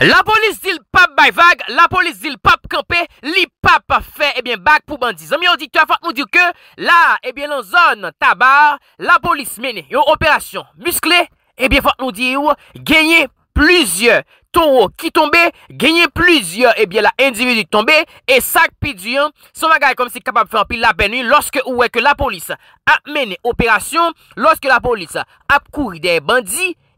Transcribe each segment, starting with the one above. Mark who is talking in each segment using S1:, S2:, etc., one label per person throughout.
S1: La polis dil pap bay vag, la polis dil pap kampe, li pap pa fe ebyen eh bag pou bandi. Zan mi yon diktya, fat nou dir ke eh la ebyen lan zon tabar, la polis mene yon operasyon muskle, ebyen eh fat nou dir yon genye plizye toro ki tombe, genye plizye ebyen la individu tombe, e sak pi diyon, son magay kom se kapap fe an pi la benni, loske ou eke la polis ap mene operasyon, loske la polis ap kouri de bandi,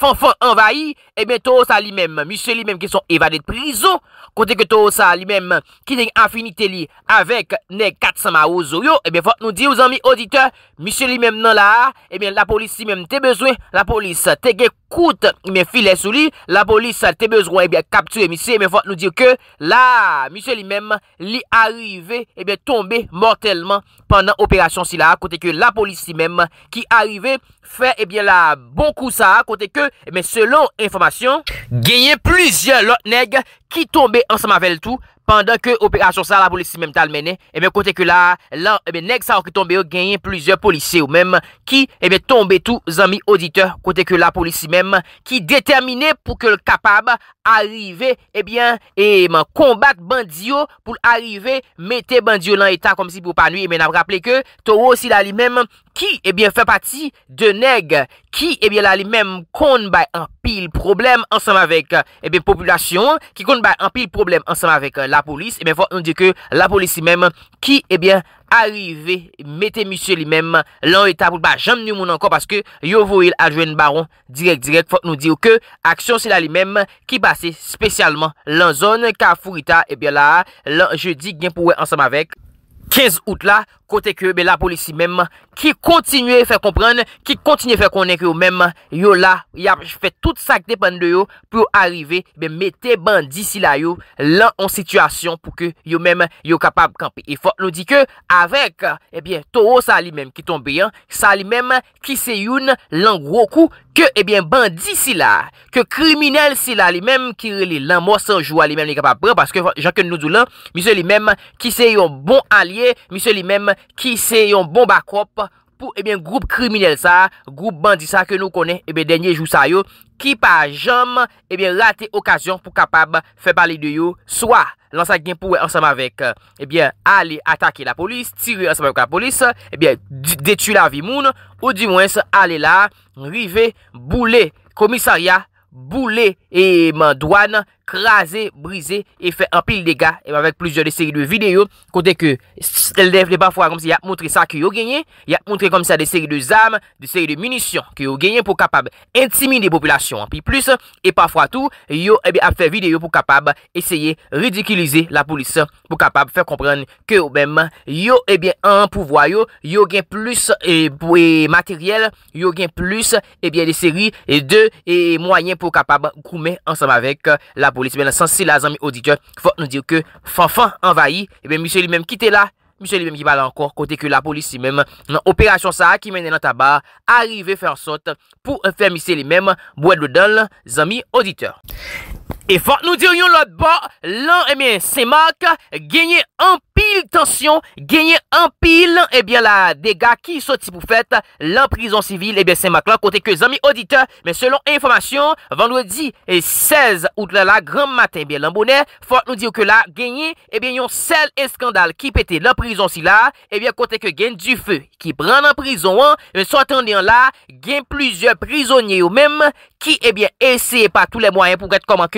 S1: fan-fan envahi, ebe to sa li mem mi se li mem ki son evade prizo kote ke to sa li mem ki dengin anfinite li avek ne katsama ou zoryo, ebe fote nou di ou zanmi audite, mi se li mem nan la ebe la polis si mem te bezwe la polis te ge koute me file sou li, la polis te bezwe ebe kapture mi se, ebe fote nou di ke la, mi se li mem, li arive, ebe tombe mortelman pandan operasyon si la, kote ke la polis si mem ki arive fe ebe la bon kousa, kote ke mais eh selon information, gagner plusieurs lot qui tombaient ensemble avec tout pandan ke opikasyon sa la polisi mem tal mene, e men kote ke la, lan, e men neg sa wakitombe yo genyen plizye polisi yo mem, ki, e men tombe tou zami odite, kote ke la polisi mem, ki determine pou ke l kapab, arive, e men, e men, kombat bandiyo, pou l arive, mette bandiyo lan etan, kom si pou panwi, e men ap rappele ke, to ou si la li mem, ki, e eh men, fe pati de neg, ki, e eh men, la li mem, kon bay an pil problem, ansanm avek, e eh men, populasyon, ki kon bay an pil problem, ansanm avek, la, euh, La polis, e eh bè fòt nou di ke la polis si mèm ki, e bè, arive, mette misye li mèm lan etabou. Ba, janm nou moun anko, paske, yo vou il adjouen baron direk-direk. Fòt nou di ou ke, aksyon si la li mèm ki base, spesyalman, lan zon, ka Fouita, e eh bè la, lan je di gen pou wè ansam avèk. 15 out la. kote ke, be la polisi mem, ki kontinye fè kompran, ki kontinye fè konen ke yo mem, yo la, fè tout sak depan de yo, pou arrive, be mette bandi si la yo lan an situasyon pou ke yo mem yo kapab kampi. E fò, nou di ke, avek, ebyen, eh toho sa li mem ki tonbiyan, sa li mem ki se youn lan grokou ke, ebyen, eh bandi si la, ke kriminel si la, li mem, ki lan mò sanjwa, li mem li kapab pran, paske jankèn nou dou lan, mi se li mem, ki se youn bon alye, mi se li mem Ki se yon bomba kop pou ebyen eh groub kriminel sa, groub bandisa ke nou konen ebyen eh denye jou sa yo Ki pa jom ebyen eh rate okasyon pou kapab fe bali de yo Soa lan sa gen pou e ansam avek ebyen ali atake la polis, tiru e ansam avek la polis Ebyen detu la vi moun ou di mwens ale la, rive, boule komisarya, boule e mandouane krasé, brisé, et fait un pile dégâts, et ben, avec plusieurs de séries de vidéos, côté que, elle devait pas faire comme ça, y a montré ça, que yo gagne, y a montré comme ça, de séries de armes, de séries de munitions, que yo gagne, pour capable intimide les populations, et puis plus, et parfois tout, yo, et eh ben, a fait vidéo, pour capable essayer ridiculiser la police, pour capable faire comprendre que, ou même, yo, et eh ben, en pouvoir, yo, yo gagne plus, et, eh, et, materiel, yo gagne plus, et ben, de séries de, et, moyens, pour capable, coumé, ensemble, avec, euh, la polisi men, san si la zami auditeur, ki fote nou dire ke fanfan envahi, e ben misye li men kite la, misye li men ki pale ankon kote ke la polisi men, nan operasyon sa akimene nan tabar, arive fè an sote, pou fè misye li men mwèdre dan la zami auditeur E fòt nou diyon lòt bò Lò, e eh mè, sè mak Gènyè anpil tansyon Gènyè anpil, e eh bè, lò Dè gà ki sò ti pou fèt Lò, prison sivil, e eh bè, sè mak Lò, kote ke zami odite Mè, selon informasyon Vandwè di, e sèz Où tè lò, gran matè, e bè, lò Bounè, fòt nou diyon ke lò Gènyè, e bè, yon sèl E skandal ki pète Lò, prison si lò E bè, kote ke gen du fè Ki pran anprison wè Mè, sò atèndè yon lò Gen pl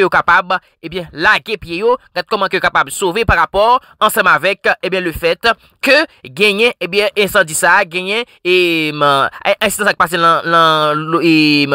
S1: yo kapab, ebyen, lak e pye yo, gat koman ke kapab, souve par rapport, ansem avek, ebyen, le fet, ke genye, ebyen, incendi sa, genye, e, man, e, insi sa kpase lan, lan, e,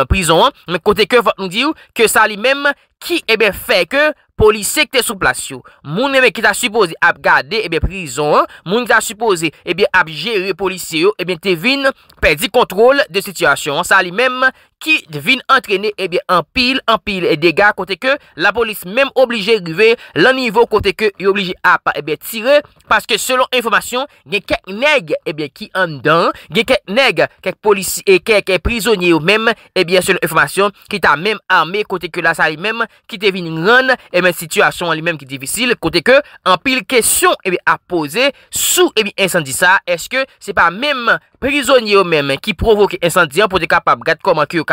S1: prison, an, kote ke vat nou diyo, ke sa li mem, ki, ebyen, fek, polisek te souplasyo, moun ebe, ki ta supose, ap gade, ebyen, prison, moun ta supose, ebyen, ap jere poliseyo, ebyen, te vin, pedi kontrol de sityasyon, sa li mem, ki vin entrene, eby, eh an pil, an pil e eh, dega, kote ke, la polis mem oblije rive, lan nivou, kote ke, yu oblije a pa, eby, tire, paske selon informasyon, gen ke neg, eby, ki an dan, gen ke neg, ke polisi, eby, ke prizonye ou mem, eby, selon informasyon, ki ta mem arme, kote ke la sa li mem, ki te vin yun ran, eby, eh situasyon li mem ki divisil, kote ke, an pil kesyon, eby, a pose, sou, eby, insandisa, eske, se pa mem prizonye ou mem, ki provoke insandian, pote kapab gat, komak yu,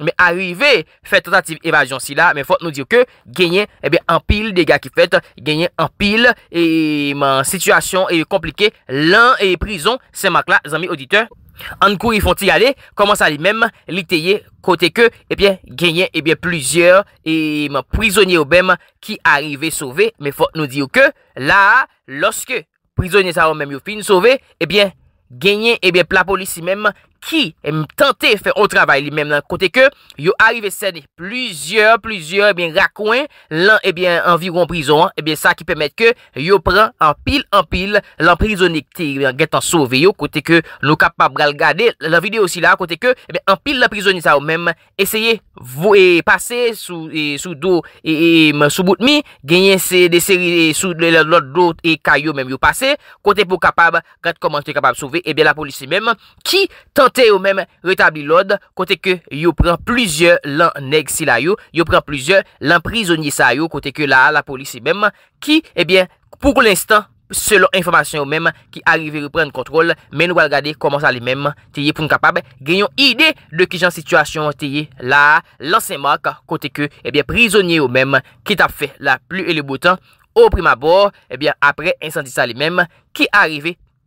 S1: mais arriver fait tentative évasion si là mais faut nous dire que gagner et eh bien en pile des gars qui fait gagner en pile et ma situation est compliquée l'un et prison c'est ma classe amis auditeurs en cours, ils font y aller, comment ça lui-même, l'itéye, côté que, et eh bien, gagner et eh bien, plusieurs, et, ma prisonniers au même, qui arrivé sauver, mais faut nous dire que, là, lorsque, prisonniers ça au même, ils fin sauver, et bien, gagner et bien, la police même, ki m tentè fè ou travè li mèm nan, kote ke yo arrive sè de plüzyèr, plüzyèr, ebyen, eh rakoè, lan, ebyen, eh anviron prizon, ebyen, eh sa ki pèmèd ke yo prè anpil, anpil, l'anprisonik te gen tan sove yo, kote ke nou kapab gal gade, la videy osi la, kote ke ebyen, anpil l'anprisonik sa ou mèm, esèye, vou e pase, sou sou do, ebyen, sou bout mi, genyè se desèri, sou lòt, lòt, ekayo mèm yo pase, kote pou kapab, gen koman te kapab sove, ebyen, Kote yo mèm retabli lode, kote ke yo pran plizyon lan neg si la yo, yo pran plizyon lan prizonye sa yo, kote ke la la polisi mèm ki, ebyen, pou kon l'instant, selon informasyon yo mèm, ki arive repren kontrol, men wale gade, koman sa li mèm, tiye pou m kapab, genyon ide de ki jan situasyon, tiye la, lan se mak, kote ke, ebyen, prizonye yo mèm, ki ta fè la plu e le boutan, ou prim abor, ebyen, apre, insanti sa li mèm, ki arive kontrol.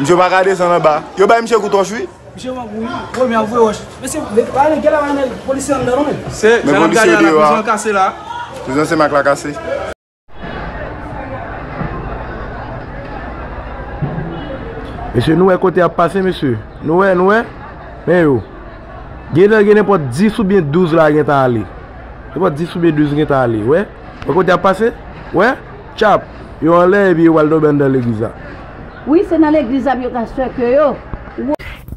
S1: Mse Magadi san an ba Yo bay Mse Koutanchvi? Mse Magouye, ouy men avowe wosh Mse, men gela wane polisyon an nanon men? Mse, men konmise yu deyo an Mse, men konmise yu deyo an Mse, men konmise yu deyo an Mse, men konmise yu deyo an Mse, men konmise yu deyo an Mse nou e kote a pase mese Nou e, nou e Men yo Genen genen pon 10 ou bien 12 la gen ta ale Genen pon 10 ou bien 12 la gen ta ale Mse, mse kote a pase Mse, mse kote a pase Tchap, yon le bi Waldo bendele giza Oui, se nan lèk disab yo kastèk yo yo.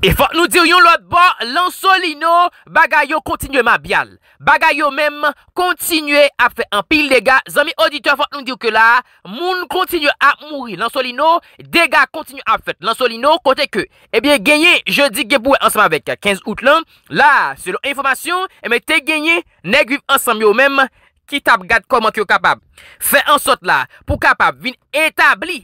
S1: E fòk nou dir yon lòt bò, lansolino bagay yo kontinye ma bial. Bagay yo mèm kontinye ap fè anpil de gà. Zanmi auditè fòk nou dir kè la, moun kontinye ap mouri lansolino, de gà kontinye ap fèt lansolino, kontè kè. E bè genye, je di gè bouè ansèm avèk ya, 15 out lan, la, se lò informasyon, e mè te genye, nek viv ansèm yo mèm, ki tap gàt koman ki yo kapab. Fè ansot la, pou kapab vin etabli,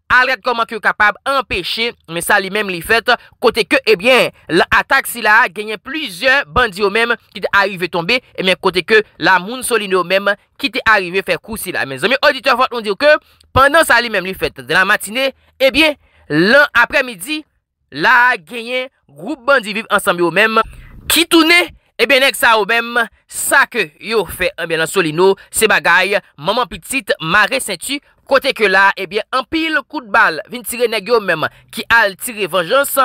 S1: alèk koman ki yo kapab empèche, men sa li mèm li fèt, kote ke, ebyen, eh l'atak si la, genyen plizien bandi yo mèm, ki te arrive tombe, ebyen, eh kote ke, la moun soline yo mèm, ki te arrive fè kousi la, men zèmè, auditèr fòt, on diyo ke, pandan sa li mèm li fèt, de la matine, ebyen, eh l'an apremidi, la genyen, group bandi vive ansambe yo mèm, ki toune, E eh bè nèk sa ou mèm, sa ke yo fè eh an bè lan soli nou, se bagay, maman pitit, ma re senti, kote ke la, e bè, an pil kout bal, vin tire nèk yo mèm, ki al tire venjans,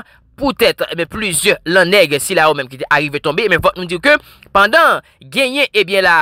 S1: pou tèt, e bè, plus yo lan nèk si la ou mèm ki de arrive tombe, e eh mèm pot nou diw ke, pandan, genye, e bè la,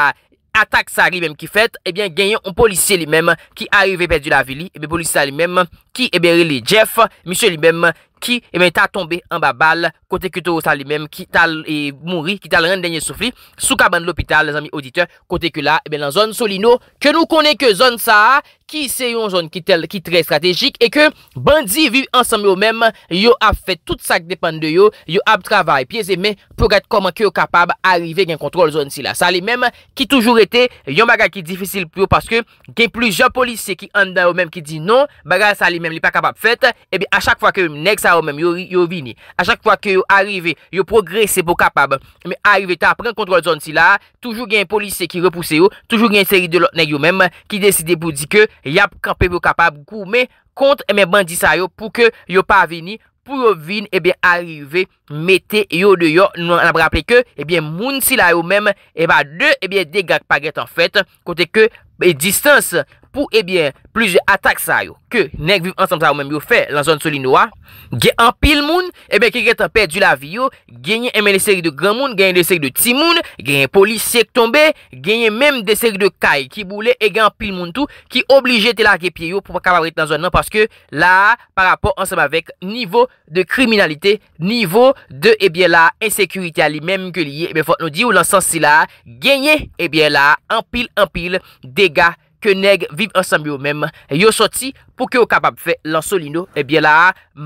S1: atak sa ri mèm ki fèt, e bè, genye, an polisye li mèm, ki arrive bè du la vili, e bè, polisya li mèm, ki e bè, li jef, misye li mèm, ki e eh men ta tombe an ba bal kote ke to sa li men ki tal e eh, mouri ki tal ren denye soufli soukaban l'opital les ami auditeur kote ke la e eh men lan zon solino ke nou konen ke zon sa ki se yon zon ki tel ki tre strategik e ke bandi vi ansam yo men yo ap fet tout sa ki depande yo yo ap travay piye se men pou gade koman ki yo kapab arive gen kontrol zon si la sa li men ki toujou rete yon bagay ki difisil pou yo paske gen plujan polise ki an da yo men ki di non bagay sa li men li pa kapab fet e ben a chak fwa ke Yow vini, a chak fwa ke yow arive, yow progres se bo kapab, me arive ta apren kontrol zon si la, toujou gen polise ki repouse yow, toujou gen seri de lotne yow men, ki deside pou di ke, yap kapab bo kapab, koume kontre men bandisa yow pou ke yow pa vini, pou yow vini, ebyen arive, mette yow de yow, nou an aprape ke, ebyen moun si la yow men, eba de, ebyen degak paget an fet, kote ke, e distance, pou ebyen eh plusye atak sa yo, ke nèk viv ansam sa ou mèm yo fè lan zon soli noua, gen an pil moun, ebyen eh ke gen tanpe du la vi yo, genye mèm de seri de gran moun, genye de seri de tim moun, genye polis sièk tombe, genye mèm de seri de kay, ki boule e gen an pil moun tou, ki oblije te lage pi yo pou pa kababrit lan zon nan, paske la par rapport ansam avek nivou de kriminalite, nivou de ebyen eh la ensekurite a li mèm ke liye, ebyen fòt nou di ou lansansi la, genye ebyen la an pil an pil dega, ke neg viv ansam yo mem, yo soti, pou ke ou kapab fè lansolino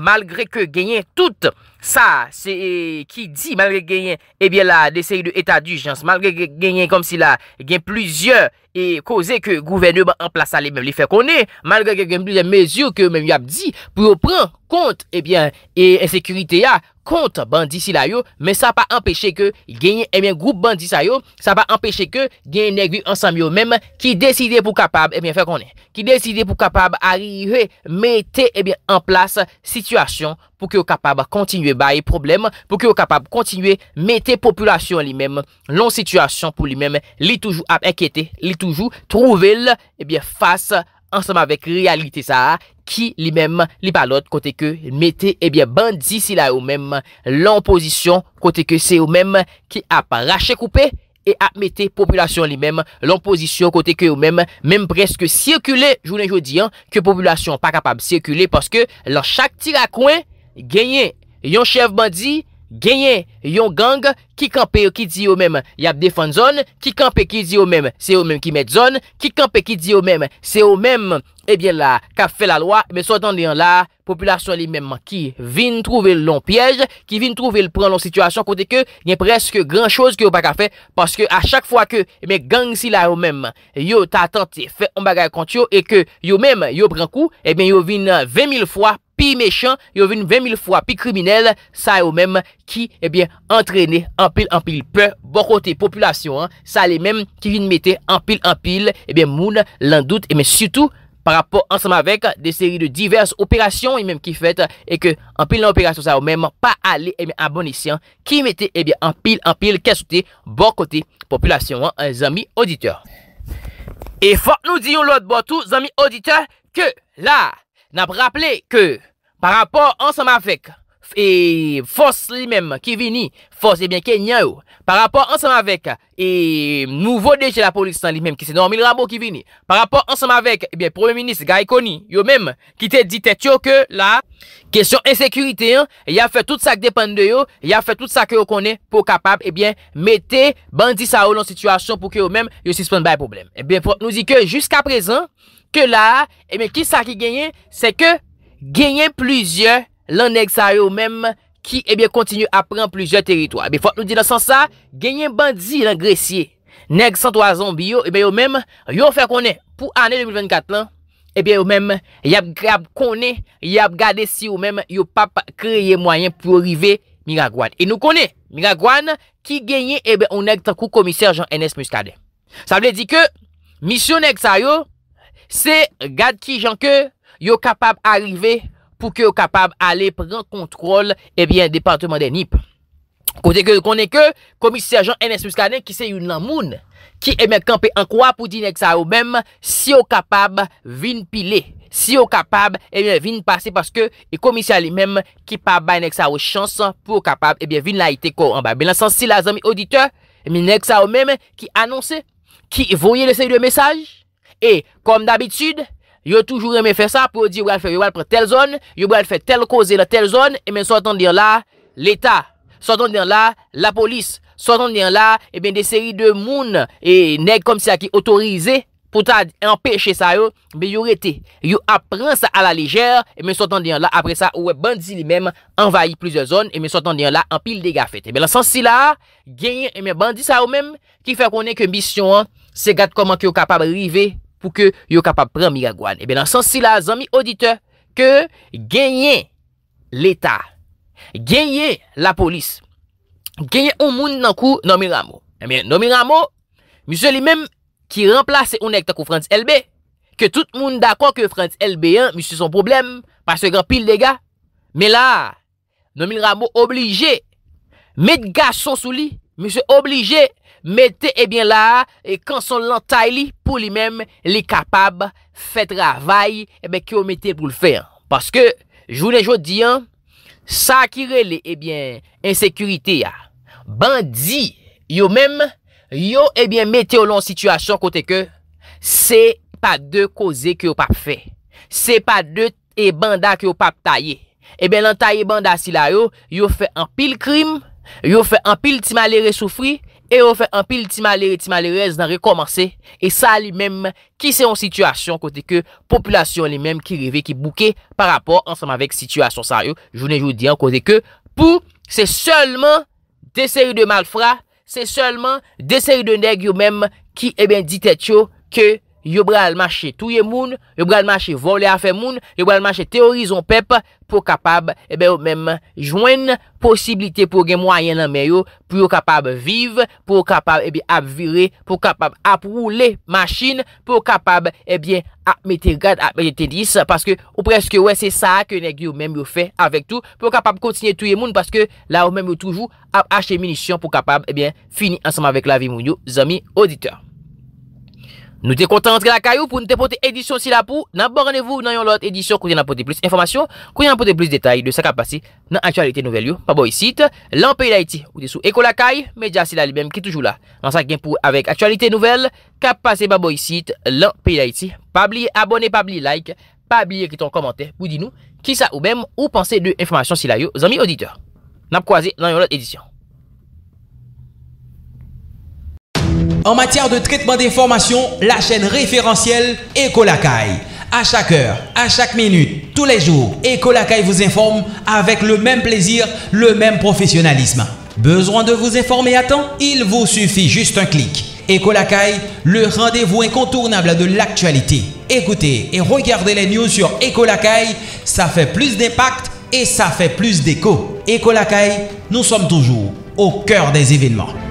S1: malgre ke genyen tout sa, e, ki di malgre genyen desayi de etat du jans, malgre genyen kom si la genyen plouzyon, e kouze ke gouverneur ban emplasa le mèm li fè konè malgre genyen plouzyon mèzyon ke mèm li ap di pou ou pran kont e sekurite ya, kont bandi si la yo, men sa pa empèche genyen mèm group bandi sa yo sa pa empèche genyen negvi ansam yo mèm ki deside pou kapab fè konè, ki deside pou kapab ari Mette eh en place Situasyon pou ki ou kapab Kontinue baye problem Mette populasyon li mem Lon situasyon pou li mem Li toujou ap enkete Li toujou trouvel Ensem avèk realite sa Ki li mem li balote Kote ke mette bandisi la ou mem Lon posisyon kote ke se ou mem Ki ap rache koupe apmete populasyon li menm, lomposisyon kote ke ou menm, menm preske sirkule, jounen jodi an, ke populasyon pa kapab sirkule, paske lan chak tira kwen, genyen yon chevman di genyen yon gang ki kampe yo ki di yo mem yap defan zon, ki kampe ki di yo mem se yo mem ki met zon, ki kampe ki di yo mem se yo mem ebyen la kap fe la loa, me sou dan deyon la populasyon li mem ki vin trouve lon piyej, ki vin trouve pron lon situasyon kote ke, nye preske gran chose ki yo baka fe, paske a chak fwa ke me gang si la yo mem yo ta atante fe yon bagay kont yo, e ke yo mem yo pren kou, ebyen yo vin 20.000 fwa, Pi mechon, yo ven 20 000 fwa, pi kriminel, sa yo menm ki entrene anpil anpil pe, bon kote populasyon an, sa li menm ki vin mette anpil anpil, e ben moun lan dout, e menm syoutou, par rapport ansam avek, de seri de divers operasyon, e menm ki fet, e ke anpil nan operasyon, sa yo menm pa ale, e menm abonisyon, ki mette, e ben, anpil anpil, kesote, bon kote populasyon an, zami auditeur. E fok nou diyon lout botou, zami auditeur, ke la! N ap rappele ke par rapport ansam avek E fos li menm ki vini Fos e ben kenya yo Par rapport ansam avek E mouvo deje la polis nan li menm Ki se normil rabo ki vini Par rapport ansam avek E ben premier ministre Gaikoni Yo menm ki te ditet yo ke la Kesyon esekurite yo E ya fe tout sa ke depande yo E ya fe tout sa ke yo konen Po kapab e ben mette bandi sa yo Non situasyon pou ke yo menm Yo suspende bay problem E ben nou di ke jusqu aprezen Ke la, ebe, ki sa ki genyen, se ke genyen plizye lan neg sa yo mem ki, ebe, kontinye apren plizye teritwa. Ebe, fote nou di la san sa, genyen bandi lan gresye, neg santo a zonbi yo, ebe, yo mem, yo fè konen pou ane 2024 lan, ebe, yo mem, yap konen, yap gade si yo mem, yo pap kreye mwayen pou rive Miragwan. E nou konen, Miragwan ki genyen, ebe, ou neg tan kou komisèr Jean-Enes Muscadet. Sa vle di ke misyon neg sa yo, Se gade ki jan ke yo kapab arive pou ke yo kapab ale pren kontrol ebyen departement de Nip. Kote ke konen ke komisyajan NS plus kanen ki se yon nan moun. Ki eme kampe an kwa pou di nek sa ou menm si yo kapab vin pile. Si yo kapab ebyen vin pase paske e komisyajan li menm ki pa bay nek sa ou chansan pou kapab ebyen vin la ite ko an ba. Ben la san si la zan mi auditeur mi nek sa ou menm ki anonse ki voye le se yon de mesaj. E, kom d'abitude, yo toujou reme fè sa pou yo di wèl fè, yo wèl prè tel zon, yo wèl fè tel koze la tel zon, e men sotan diyan la, l'Etat, sotan diyan la, la polis, sotan diyan la, e men de seri de moun, e neg kom siya ki otorize, pou ta empèche sa yo, be yo rete, yo apren sa a la lejèr, e men sotan diyan la, apre sa, ou wè e bandi li mem, envayi plouze zon, e men sotan diyan la, anpil de gafet. pou ke yo kapap pren mi gagwan. Ebe nan sensi la, zan mi odite ke genye l'Etat, genye la polis, genye un moun nan kou nomin ramo. Ebe nomin ramo, mi se li menm ki remplace un ek takou Frans LB, ke tout moun da kwa ke Frans LB an, mi se son problem, pa se gran pil de ga. Me la, nomin ramo oblije, met ga son sou li, mi se oblije, mette ebyen la, e konson lan tay li, pou li mèm li kapab fè travay ebe ki yo mette pou l fè an. Paske, jounen joun di an, sa ki rele ebyen ensekurite ya. Bandi yo mèm, yo ebyen mette ou lon situasyon kote ke, se pa de koze ki yo pap fè. Se pa de ebanda ki yo pap tayye. Ebyen lan tayye banda si la yo, yo fè an pil krim, yo fè an pil ti malere soufri, E yo fè an pil ti malere, ti malere, ez nan rekomansè. E sa li mèm ki se yon situasyon kote ke populasyon li mèm ki revè ki bouke par rapport ansèm avèk situasyon sa yo. Jounè jounè diyan kote ke pou se sèlman de seri de malfra, se sèlman de seri de neg yo mèm ki e ben ditè tcho ke... Yo bral manche touye moun Yo bral manche vole afe moun Yo bral manche teorizon pep Pou kapab ebe ou menm jwen Posibilite pou gen mwayen nan meyo Pou yo kapab vive Pou kapab ebe ap vire Pou kapab ap roule machine Pou kapab ebe ap mette gade Ap mette dis Pou kapab kontine touye moun Pou kapab ebe ou menm yo toujou Ap ache minisyon Pou kapab ebe fini ansama vek la vi moun yo Zami Auditeur Nou te kontant ke lakay ou pou nou te pote edisyon si la pou. Nan bon ranevou nan yon lot edisyon kou di nan pote plus informasyon. Kou di nan pote plus detay de sa kap pase nan aktualite nouvel yo. Pa bo yi sit. Lan peyi la iti ou de sou eko lakay. Medja si la li bem ki toujou la. Nan sa gen pou avek aktualite nouvel. Kap pase pa bo yi sit. Lan peyi la iti. Pa abli abone, pa abli like. Pa abli ekiton komante pou di nou. Ki sa ou bem ou panse de informasyon si la yo zami auditeur. Nan pou kwa zi nan yon lot edisyon. En matière de traitement d'information, la chaîne référentielle Ecolacay. À chaque heure, à chaque minute, tous les jours, Ecolacay vous informe avec le même plaisir, le même professionnalisme. Besoin de vous informer à temps Il vous suffit juste un clic. Ecolacay, le rendez-vous incontournable de l'actualité. Écoutez et regardez les news sur Ecolacay, ça fait plus d'impact et ça fait plus d'écho. Ecolacay, nous sommes toujours au cœur des événements.